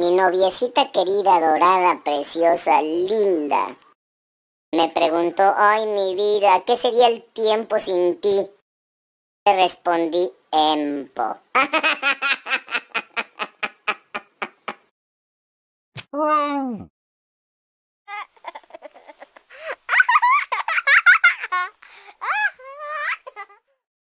Mi noviecita querida, dorada, preciosa, linda, me preguntó, ay mi vida, ¿qué sería el tiempo sin ti? Le respondí, empo.